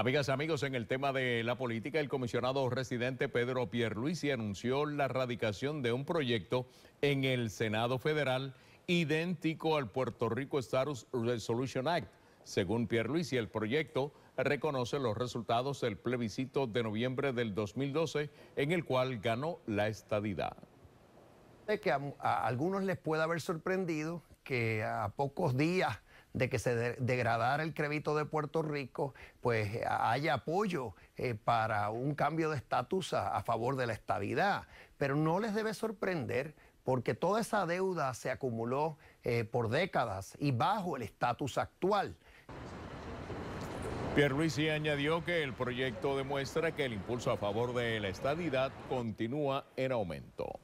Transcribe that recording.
Amigas, amigos, en el tema de la política, el comisionado residente Pedro Pierluisi anunció la radicación de un proyecto en el Senado Federal idéntico al Puerto Rico Status Resolution Act. Según Pierluisi, el proyecto reconoce los resultados del plebiscito de noviembre del 2012 en el cual ganó la estadidad. que a algunos les puede haber sorprendido que a pocos días de que se degradara el crédito de Puerto Rico, pues eh, haya apoyo eh, para un cambio de estatus a, favor de la estabilidad. Pero no les debe sorprender porque toda esa deuda se acumuló eh, por décadas y bajo el estatus actual. Pierluisi añadió que el proyecto demuestra que el impulso a favor de la estabilidad continúa en aumento.